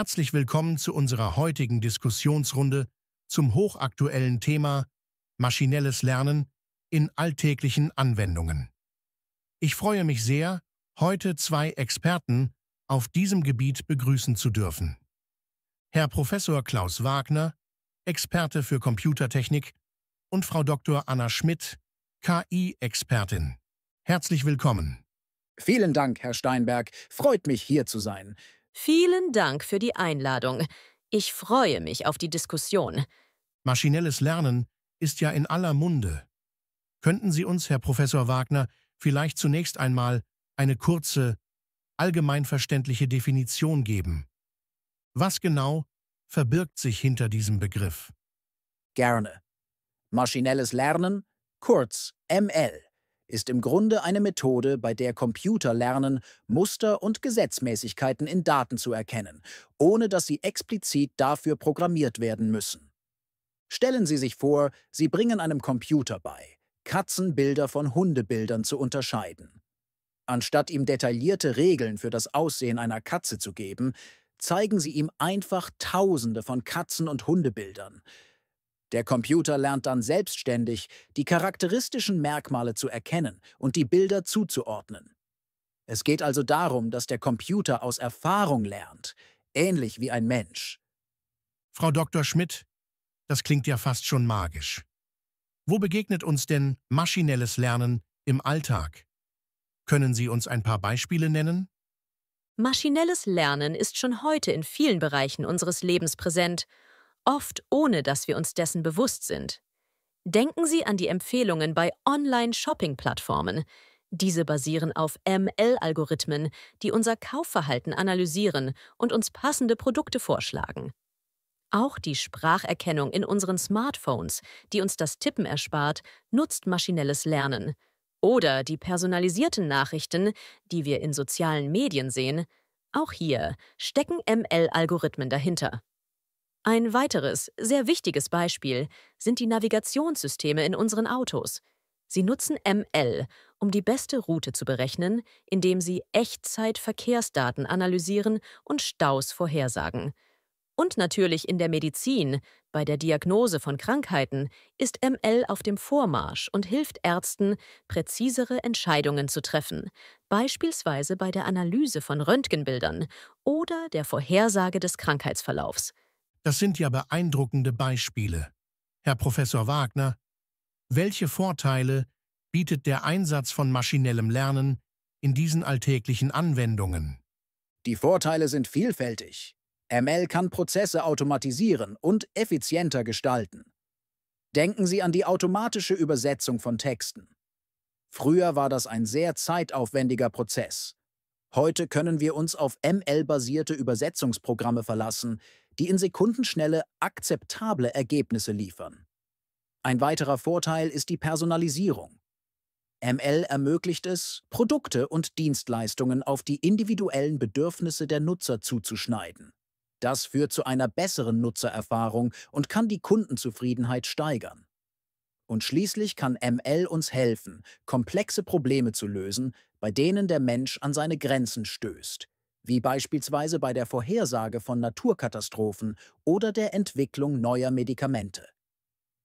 Herzlich willkommen zu unserer heutigen Diskussionsrunde zum hochaktuellen Thema Maschinelles Lernen in alltäglichen Anwendungen. Ich freue mich sehr, heute zwei Experten auf diesem Gebiet begrüßen zu dürfen. Herr Professor Klaus Wagner, Experte für Computertechnik, und Frau Dr. Anna Schmidt, KI-Expertin. Herzlich willkommen. Vielen Dank, Herr Steinberg. Freut mich, hier zu sein. Vielen Dank für die Einladung. Ich freue mich auf die Diskussion. Maschinelles Lernen ist ja in aller Munde. Könnten Sie uns, Herr Professor Wagner, vielleicht zunächst einmal eine kurze, allgemeinverständliche Definition geben? Was genau verbirgt sich hinter diesem Begriff? Gerne. Maschinelles Lernen, kurz ML, ist im Grunde eine Methode, bei der Computer lernen, Muster und Gesetzmäßigkeiten in Daten zu erkennen, ohne dass sie explizit dafür programmiert werden müssen. Stellen Sie sich vor, Sie bringen einem Computer bei, Katzenbilder von Hundebildern zu unterscheiden. Anstatt ihm detaillierte Regeln für das Aussehen einer Katze zu geben, zeigen Sie ihm einfach Tausende von Katzen- und Hundebildern – der Computer lernt dann selbstständig, die charakteristischen Merkmale zu erkennen und die Bilder zuzuordnen. Es geht also darum, dass der Computer aus Erfahrung lernt, ähnlich wie ein Mensch. Frau Dr. Schmidt, das klingt ja fast schon magisch. Wo begegnet uns denn maschinelles Lernen im Alltag? Können Sie uns ein paar Beispiele nennen? Maschinelles Lernen ist schon heute in vielen Bereichen unseres Lebens präsent oft ohne dass wir uns dessen bewusst sind. Denken Sie an die Empfehlungen bei Online-Shopping-Plattformen. Diese basieren auf ML-Algorithmen, die unser Kaufverhalten analysieren und uns passende Produkte vorschlagen. Auch die Spracherkennung in unseren Smartphones, die uns das Tippen erspart, nutzt maschinelles Lernen. Oder die personalisierten Nachrichten, die wir in sozialen Medien sehen, auch hier stecken ML-Algorithmen dahinter. Ein weiteres, sehr wichtiges Beispiel sind die Navigationssysteme in unseren Autos. Sie nutzen ML, um die beste Route zu berechnen, indem sie Echtzeit-Verkehrsdaten analysieren und Staus vorhersagen. Und natürlich in der Medizin, bei der Diagnose von Krankheiten, ist ML auf dem Vormarsch und hilft Ärzten, präzisere Entscheidungen zu treffen, beispielsweise bei der Analyse von Röntgenbildern oder der Vorhersage des Krankheitsverlaufs. Das sind ja beeindruckende Beispiele. Herr Professor Wagner, welche Vorteile bietet der Einsatz von maschinellem Lernen in diesen alltäglichen Anwendungen? Die Vorteile sind vielfältig. ML kann Prozesse automatisieren und effizienter gestalten. Denken Sie an die automatische Übersetzung von Texten. Früher war das ein sehr zeitaufwendiger Prozess. Heute können wir uns auf ML-basierte Übersetzungsprogramme verlassen, die in Sekundenschnelle akzeptable Ergebnisse liefern. Ein weiterer Vorteil ist die Personalisierung. ML ermöglicht es, Produkte und Dienstleistungen auf die individuellen Bedürfnisse der Nutzer zuzuschneiden. Das führt zu einer besseren Nutzererfahrung und kann die Kundenzufriedenheit steigern. Und schließlich kann ML uns helfen, komplexe Probleme zu lösen, bei denen der Mensch an seine Grenzen stößt, wie beispielsweise bei der Vorhersage von Naturkatastrophen oder der Entwicklung neuer Medikamente.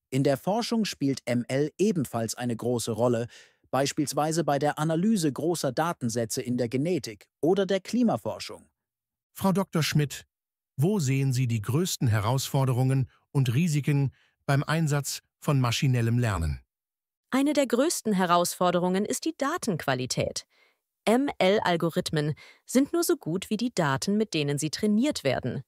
In der Forschung spielt ML ebenfalls eine große Rolle, beispielsweise bei der Analyse großer Datensätze in der Genetik oder der Klimaforschung. Frau Dr. Schmidt, wo sehen Sie die größten Herausforderungen und Risiken beim Einsatz von maschinellem Lernen? Eine der größten Herausforderungen ist die Datenqualität. ML-Algorithmen sind nur so gut wie die Daten, mit denen sie trainiert werden.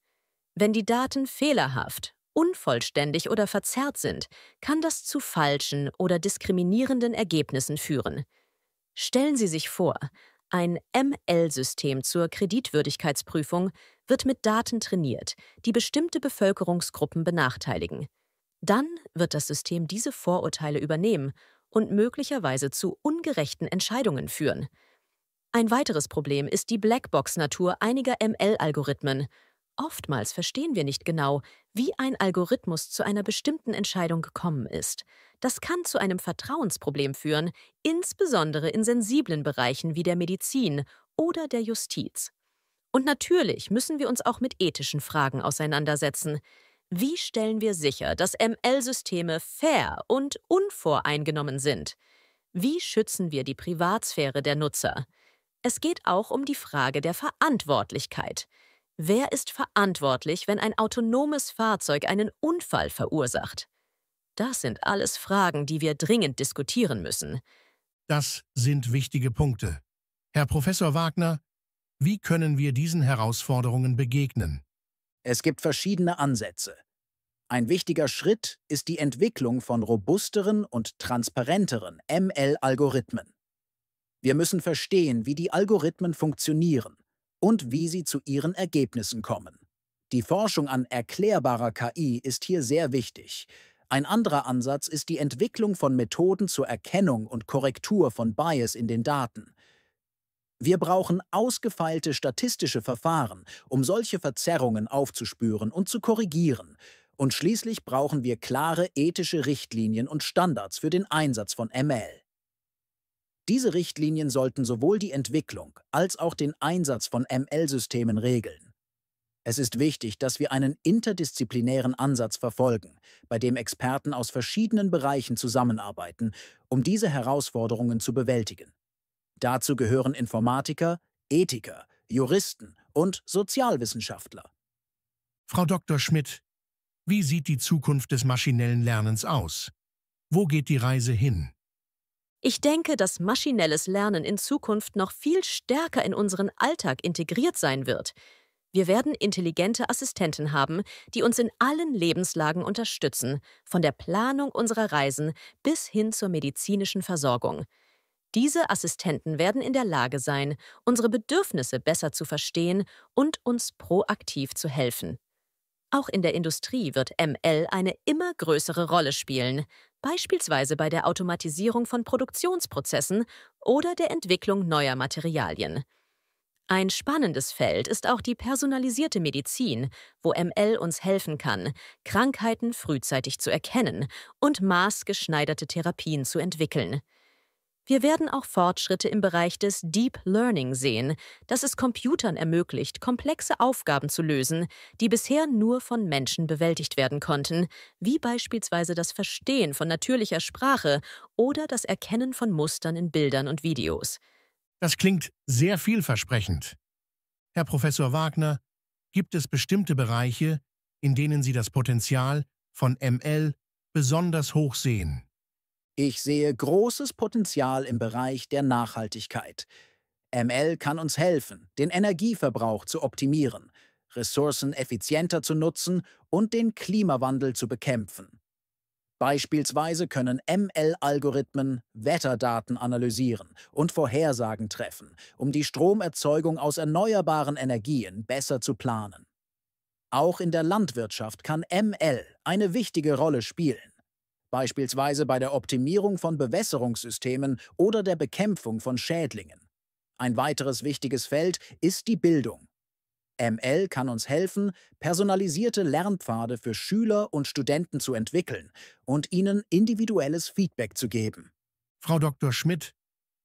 Wenn die Daten fehlerhaft, unvollständig oder verzerrt sind, kann das zu falschen oder diskriminierenden Ergebnissen führen. Stellen Sie sich vor, ein ML-System zur Kreditwürdigkeitsprüfung wird mit Daten trainiert, die bestimmte Bevölkerungsgruppen benachteiligen. Dann wird das System diese Vorurteile übernehmen und möglicherweise zu ungerechten Entscheidungen führen. Ein weiteres Problem ist die Blackbox-Natur einiger ML-Algorithmen. Oftmals verstehen wir nicht genau, wie ein Algorithmus zu einer bestimmten Entscheidung gekommen ist. Das kann zu einem Vertrauensproblem führen, insbesondere in sensiblen Bereichen wie der Medizin oder der Justiz. Und natürlich müssen wir uns auch mit ethischen Fragen auseinandersetzen. Wie stellen wir sicher, dass ML-Systeme fair und unvoreingenommen sind? Wie schützen wir die Privatsphäre der Nutzer? Es geht auch um die Frage der Verantwortlichkeit. Wer ist verantwortlich, wenn ein autonomes Fahrzeug einen Unfall verursacht? Das sind alles Fragen, die wir dringend diskutieren müssen. Das sind wichtige Punkte. Herr Professor Wagner, wie können wir diesen Herausforderungen begegnen? Es gibt verschiedene Ansätze. Ein wichtiger Schritt ist die Entwicklung von robusteren und transparenteren ML-Algorithmen. Wir müssen verstehen, wie die Algorithmen funktionieren und wie sie zu ihren Ergebnissen kommen. Die Forschung an erklärbarer KI ist hier sehr wichtig. Ein anderer Ansatz ist die Entwicklung von Methoden zur Erkennung und Korrektur von Bias in den Daten. Wir brauchen ausgefeilte statistische Verfahren, um solche Verzerrungen aufzuspüren und zu korrigieren. Und schließlich brauchen wir klare ethische Richtlinien und Standards für den Einsatz von ML. Diese Richtlinien sollten sowohl die Entwicklung als auch den Einsatz von ML-Systemen regeln. Es ist wichtig, dass wir einen interdisziplinären Ansatz verfolgen, bei dem Experten aus verschiedenen Bereichen zusammenarbeiten, um diese Herausforderungen zu bewältigen. Dazu gehören Informatiker, Ethiker, Juristen und Sozialwissenschaftler. Frau Dr. Schmidt, wie sieht die Zukunft des maschinellen Lernens aus? Wo geht die Reise hin? Ich denke, dass maschinelles Lernen in Zukunft noch viel stärker in unseren Alltag integriert sein wird. Wir werden intelligente Assistenten haben, die uns in allen Lebenslagen unterstützen, von der Planung unserer Reisen bis hin zur medizinischen Versorgung. Diese Assistenten werden in der Lage sein, unsere Bedürfnisse besser zu verstehen und uns proaktiv zu helfen. Auch in der Industrie wird ML eine immer größere Rolle spielen, beispielsweise bei der Automatisierung von Produktionsprozessen oder der Entwicklung neuer Materialien. Ein spannendes Feld ist auch die personalisierte Medizin, wo ML uns helfen kann, Krankheiten frühzeitig zu erkennen und maßgeschneiderte Therapien zu entwickeln. Wir werden auch Fortschritte im Bereich des Deep Learning sehen, das es Computern ermöglicht, komplexe Aufgaben zu lösen, die bisher nur von Menschen bewältigt werden konnten, wie beispielsweise das Verstehen von natürlicher Sprache oder das Erkennen von Mustern in Bildern und Videos. Das klingt sehr vielversprechend. Herr Professor Wagner, gibt es bestimmte Bereiche, in denen Sie das Potenzial von ML besonders hoch sehen? Ich sehe großes Potenzial im Bereich der Nachhaltigkeit. ML kann uns helfen, den Energieverbrauch zu optimieren, Ressourcen effizienter zu nutzen und den Klimawandel zu bekämpfen. Beispielsweise können ML-Algorithmen Wetterdaten analysieren und Vorhersagen treffen, um die Stromerzeugung aus erneuerbaren Energien besser zu planen. Auch in der Landwirtschaft kann ML eine wichtige Rolle spielen beispielsweise bei der Optimierung von Bewässerungssystemen oder der Bekämpfung von Schädlingen. Ein weiteres wichtiges Feld ist die Bildung. ML kann uns helfen, personalisierte Lernpfade für Schüler und Studenten zu entwickeln und ihnen individuelles Feedback zu geben. Frau Dr. Schmidt,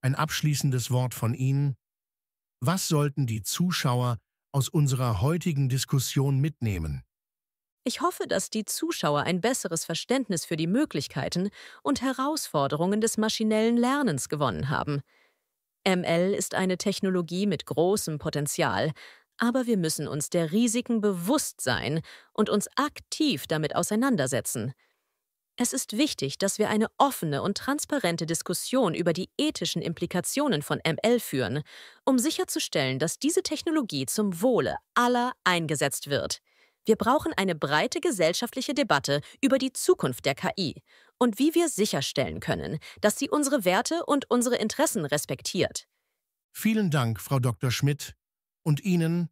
ein abschließendes Wort von Ihnen. Was sollten die Zuschauer aus unserer heutigen Diskussion mitnehmen? Ich hoffe, dass die Zuschauer ein besseres Verständnis für die Möglichkeiten und Herausforderungen des maschinellen Lernens gewonnen haben. ML ist eine Technologie mit großem Potenzial, aber wir müssen uns der Risiken bewusst sein und uns aktiv damit auseinandersetzen. Es ist wichtig, dass wir eine offene und transparente Diskussion über die ethischen Implikationen von ML führen, um sicherzustellen, dass diese Technologie zum Wohle aller eingesetzt wird. Wir brauchen eine breite gesellschaftliche Debatte über die Zukunft der KI und wie wir sicherstellen können, dass sie unsere Werte und unsere Interessen respektiert. Vielen Dank, Frau Dr. Schmidt, und Ihnen,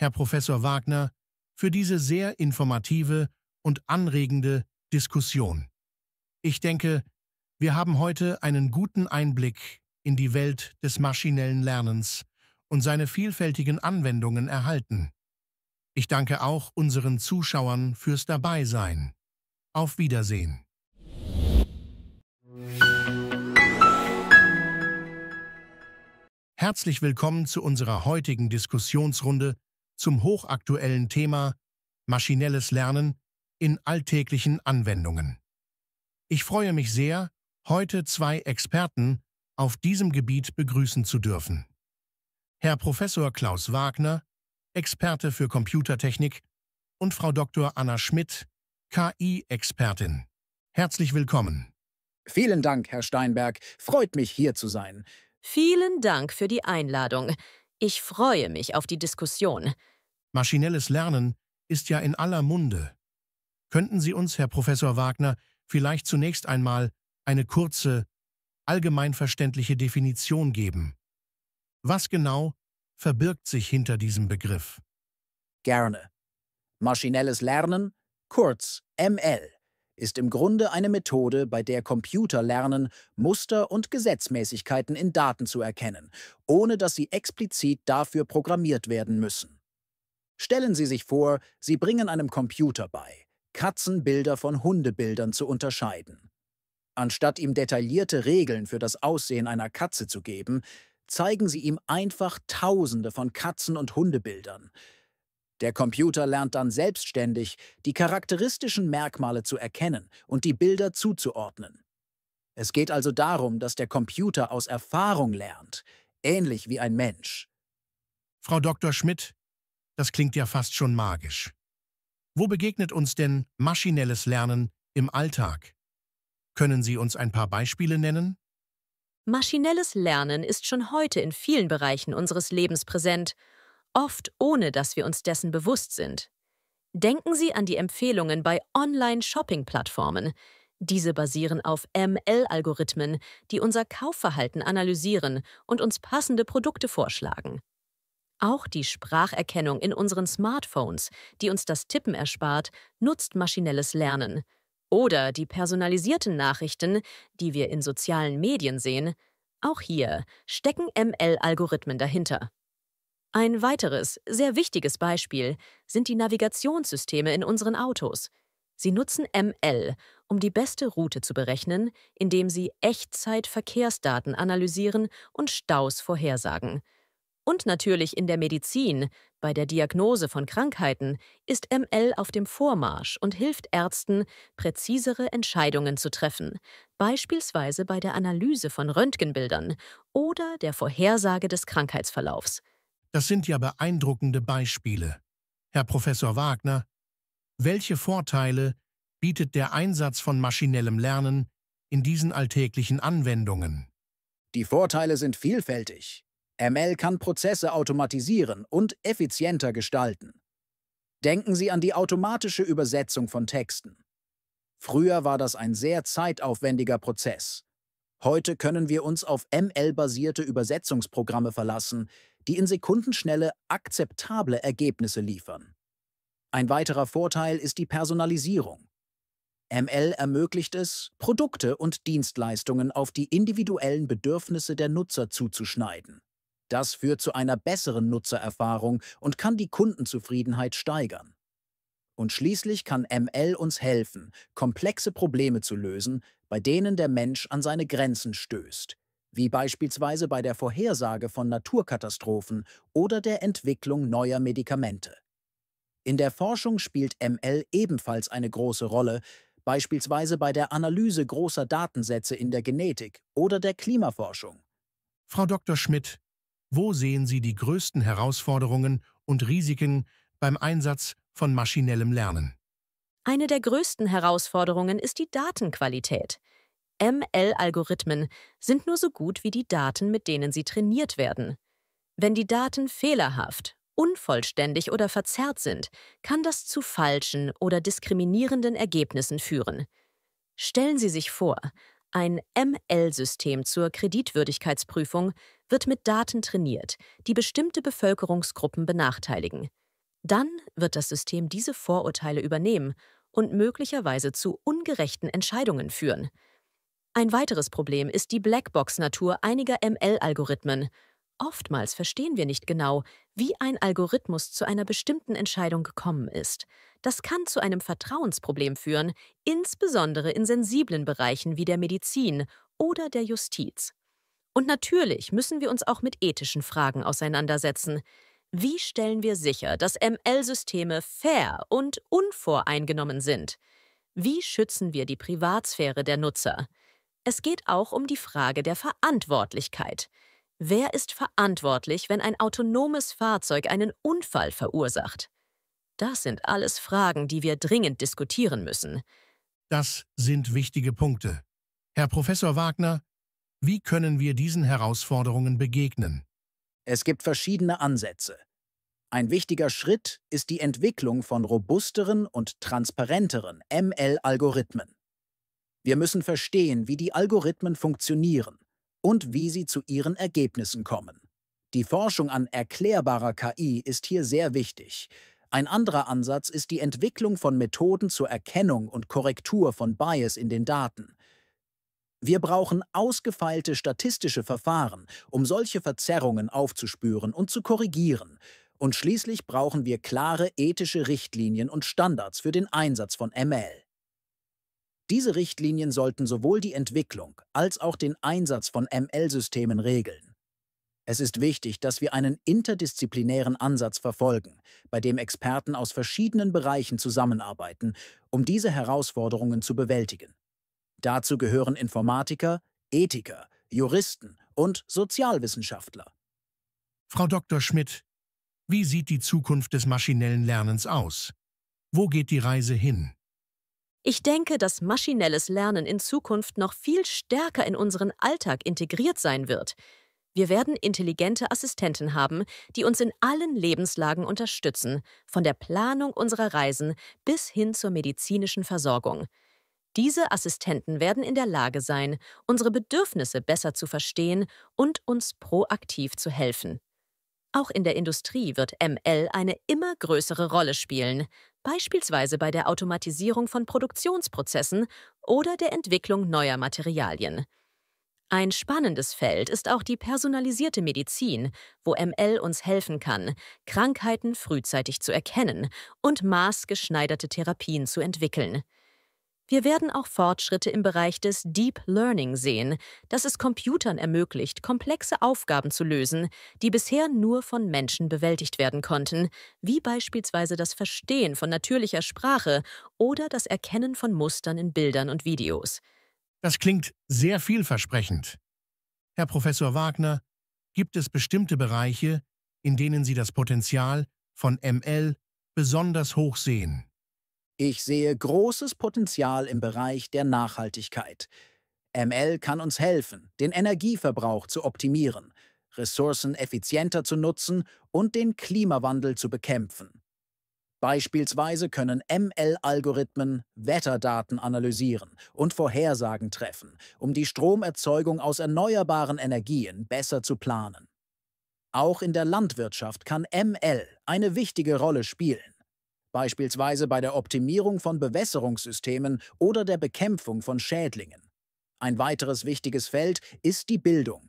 Herr Professor Wagner, für diese sehr informative und anregende Diskussion. Ich denke, wir haben heute einen guten Einblick in die Welt des maschinellen Lernens und seine vielfältigen Anwendungen erhalten. Ich danke auch unseren Zuschauern fürs Dabeisein. Auf Wiedersehen. Herzlich willkommen zu unserer heutigen Diskussionsrunde zum hochaktuellen Thema Maschinelles Lernen in alltäglichen Anwendungen. Ich freue mich sehr, heute zwei Experten auf diesem Gebiet begrüßen zu dürfen. Herr Professor Klaus Wagner, Experte für Computertechnik, und Frau Dr. Anna Schmidt, KI-Expertin. Herzlich willkommen. Vielen Dank, Herr Steinberg. Freut mich, hier zu sein. Vielen Dank für die Einladung. Ich freue mich auf die Diskussion. Maschinelles Lernen ist ja in aller Munde. Könnten Sie uns, Herr Professor Wagner, vielleicht zunächst einmal eine kurze, allgemeinverständliche Definition geben? Was genau verbirgt sich hinter diesem Begriff? Gerne. Maschinelles Lernen, kurz ML, ist im Grunde eine Methode, bei der Computer lernen, Muster und Gesetzmäßigkeiten in Daten zu erkennen, ohne dass sie explizit dafür programmiert werden müssen. Stellen Sie sich vor, Sie bringen einem Computer bei, Katzenbilder von Hundebildern zu unterscheiden. Anstatt ihm detaillierte Regeln für das Aussehen einer Katze zu geben, zeigen sie ihm einfach Tausende von Katzen- und Hundebildern. Der Computer lernt dann selbstständig, die charakteristischen Merkmale zu erkennen und die Bilder zuzuordnen. Es geht also darum, dass der Computer aus Erfahrung lernt, ähnlich wie ein Mensch. Frau Dr. Schmidt, das klingt ja fast schon magisch. Wo begegnet uns denn maschinelles Lernen im Alltag? Können Sie uns ein paar Beispiele nennen? Maschinelles Lernen ist schon heute in vielen Bereichen unseres Lebens präsent, oft ohne dass wir uns dessen bewusst sind. Denken Sie an die Empfehlungen bei Online-Shopping-Plattformen. Diese basieren auf ML-Algorithmen, die unser Kaufverhalten analysieren und uns passende Produkte vorschlagen. Auch die Spracherkennung in unseren Smartphones, die uns das Tippen erspart, nutzt maschinelles Lernen oder die personalisierten Nachrichten, die wir in sozialen Medien sehen, auch hier stecken ML-Algorithmen dahinter. Ein weiteres, sehr wichtiges Beispiel sind die Navigationssysteme in unseren Autos. Sie nutzen ML, um die beste Route zu berechnen, indem sie Echtzeit-Verkehrsdaten analysieren und Staus vorhersagen. Und natürlich in der Medizin, bei der Diagnose von Krankheiten, ist ML auf dem Vormarsch und hilft Ärzten, präzisere Entscheidungen zu treffen, beispielsweise bei der Analyse von Röntgenbildern oder der Vorhersage des Krankheitsverlaufs. Das sind ja beeindruckende Beispiele. Herr Professor Wagner, welche Vorteile bietet der Einsatz von maschinellem Lernen in diesen alltäglichen Anwendungen? Die Vorteile sind vielfältig. ML kann Prozesse automatisieren und effizienter gestalten. Denken Sie an die automatische Übersetzung von Texten. Früher war das ein sehr zeitaufwendiger Prozess. Heute können wir uns auf ML-basierte Übersetzungsprogramme verlassen, die in sekundenschnelle, akzeptable Ergebnisse liefern. Ein weiterer Vorteil ist die Personalisierung. ML ermöglicht es, Produkte und Dienstleistungen auf die individuellen Bedürfnisse der Nutzer zuzuschneiden. Das führt zu einer besseren Nutzererfahrung und kann die Kundenzufriedenheit steigern. Und schließlich kann ML uns helfen, komplexe Probleme zu lösen, bei denen der Mensch an seine Grenzen stößt, wie beispielsweise bei der Vorhersage von Naturkatastrophen oder der Entwicklung neuer Medikamente. In der Forschung spielt ML ebenfalls eine große Rolle, beispielsweise bei der Analyse großer Datensätze in der Genetik oder der Klimaforschung. Frau Dr. Schmidt, wo sehen Sie die größten Herausforderungen und Risiken beim Einsatz von maschinellem Lernen? Eine der größten Herausforderungen ist die Datenqualität. ML-Algorithmen sind nur so gut wie die Daten, mit denen sie trainiert werden. Wenn die Daten fehlerhaft, unvollständig oder verzerrt sind, kann das zu falschen oder diskriminierenden Ergebnissen führen. Stellen Sie sich vor, ein ML-System zur Kreditwürdigkeitsprüfung wird mit Daten trainiert, die bestimmte Bevölkerungsgruppen benachteiligen. Dann wird das System diese Vorurteile übernehmen und möglicherweise zu ungerechten Entscheidungen führen. Ein weiteres Problem ist die Blackbox-Natur einiger ML-Algorithmen. Oftmals verstehen wir nicht genau, wie ein Algorithmus zu einer bestimmten Entscheidung gekommen ist. Das kann zu einem Vertrauensproblem führen, insbesondere in sensiblen Bereichen wie der Medizin oder der Justiz. Und natürlich müssen wir uns auch mit ethischen Fragen auseinandersetzen. Wie stellen wir sicher, dass ML-Systeme fair und unvoreingenommen sind? Wie schützen wir die Privatsphäre der Nutzer? Es geht auch um die Frage der Verantwortlichkeit. Wer ist verantwortlich, wenn ein autonomes Fahrzeug einen Unfall verursacht? Das sind alles Fragen, die wir dringend diskutieren müssen. Das sind wichtige Punkte. Herr Professor Wagner, wie können wir diesen Herausforderungen begegnen? Es gibt verschiedene Ansätze. Ein wichtiger Schritt ist die Entwicklung von robusteren und transparenteren ML-Algorithmen. Wir müssen verstehen, wie die Algorithmen funktionieren und wie sie zu ihren Ergebnissen kommen. Die Forschung an erklärbarer KI ist hier sehr wichtig. Ein anderer Ansatz ist die Entwicklung von Methoden zur Erkennung und Korrektur von Bias in den Daten. Wir brauchen ausgefeilte statistische Verfahren, um solche Verzerrungen aufzuspüren und zu korrigieren. Und schließlich brauchen wir klare ethische Richtlinien und Standards für den Einsatz von ML. Diese Richtlinien sollten sowohl die Entwicklung als auch den Einsatz von ML-Systemen regeln. Es ist wichtig, dass wir einen interdisziplinären Ansatz verfolgen, bei dem Experten aus verschiedenen Bereichen zusammenarbeiten, um diese Herausforderungen zu bewältigen. Dazu gehören Informatiker, Ethiker, Juristen und Sozialwissenschaftler. Frau Dr. Schmidt, wie sieht die Zukunft des maschinellen Lernens aus? Wo geht die Reise hin? Ich denke, dass maschinelles Lernen in Zukunft noch viel stärker in unseren Alltag integriert sein wird. Wir werden intelligente Assistenten haben, die uns in allen Lebenslagen unterstützen, von der Planung unserer Reisen bis hin zur medizinischen Versorgung. Diese Assistenten werden in der Lage sein, unsere Bedürfnisse besser zu verstehen und uns proaktiv zu helfen. Auch in der Industrie wird ML eine immer größere Rolle spielen, beispielsweise bei der Automatisierung von Produktionsprozessen oder der Entwicklung neuer Materialien. Ein spannendes Feld ist auch die personalisierte Medizin, wo ML uns helfen kann, Krankheiten frühzeitig zu erkennen und maßgeschneiderte Therapien zu entwickeln. Wir werden auch Fortschritte im Bereich des Deep Learning sehen, das es Computern ermöglicht, komplexe Aufgaben zu lösen, die bisher nur von Menschen bewältigt werden konnten, wie beispielsweise das Verstehen von natürlicher Sprache oder das Erkennen von Mustern in Bildern und Videos. Das klingt sehr vielversprechend. Herr Professor Wagner, gibt es bestimmte Bereiche, in denen Sie das Potenzial von ML besonders hoch sehen? Ich sehe großes Potenzial im Bereich der Nachhaltigkeit. ML kann uns helfen, den Energieverbrauch zu optimieren, Ressourcen effizienter zu nutzen und den Klimawandel zu bekämpfen. Beispielsweise können ML-Algorithmen Wetterdaten analysieren und Vorhersagen treffen, um die Stromerzeugung aus erneuerbaren Energien besser zu planen. Auch in der Landwirtschaft kann ML eine wichtige Rolle spielen beispielsweise bei der Optimierung von Bewässerungssystemen oder der Bekämpfung von Schädlingen. Ein weiteres wichtiges Feld ist die Bildung.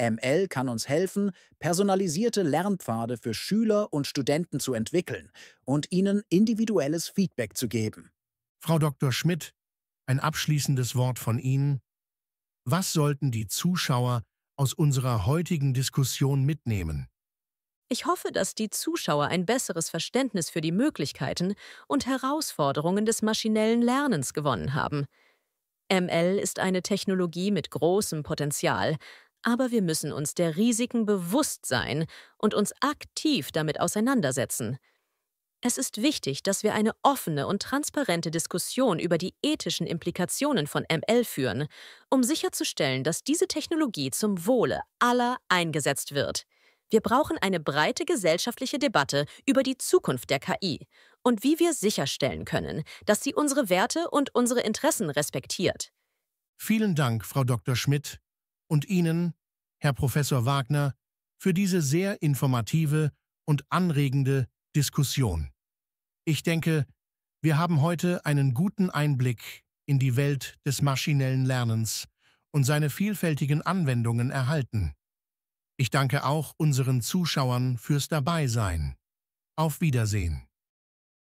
ML kann uns helfen, personalisierte Lernpfade für Schüler und Studenten zu entwickeln und ihnen individuelles Feedback zu geben. Frau Dr. Schmidt, ein abschließendes Wort von Ihnen. Was sollten die Zuschauer aus unserer heutigen Diskussion mitnehmen? Ich hoffe, dass die Zuschauer ein besseres Verständnis für die Möglichkeiten und Herausforderungen des maschinellen Lernens gewonnen haben. ML ist eine Technologie mit großem Potenzial, aber wir müssen uns der Risiken bewusst sein und uns aktiv damit auseinandersetzen. Es ist wichtig, dass wir eine offene und transparente Diskussion über die ethischen Implikationen von ML führen, um sicherzustellen, dass diese Technologie zum Wohle aller eingesetzt wird. Wir brauchen eine breite gesellschaftliche Debatte über die Zukunft der KI und wie wir sicherstellen können, dass sie unsere Werte und unsere Interessen respektiert. Vielen Dank, Frau Dr. Schmidt, und Ihnen, Herr Professor Wagner, für diese sehr informative und anregende Diskussion. Ich denke, wir haben heute einen guten Einblick in die Welt des maschinellen Lernens und seine vielfältigen Anwendungen erhalten. Ich danke auch unseren Zuschauern fürs Dabeisein. Auf Wiedersehen.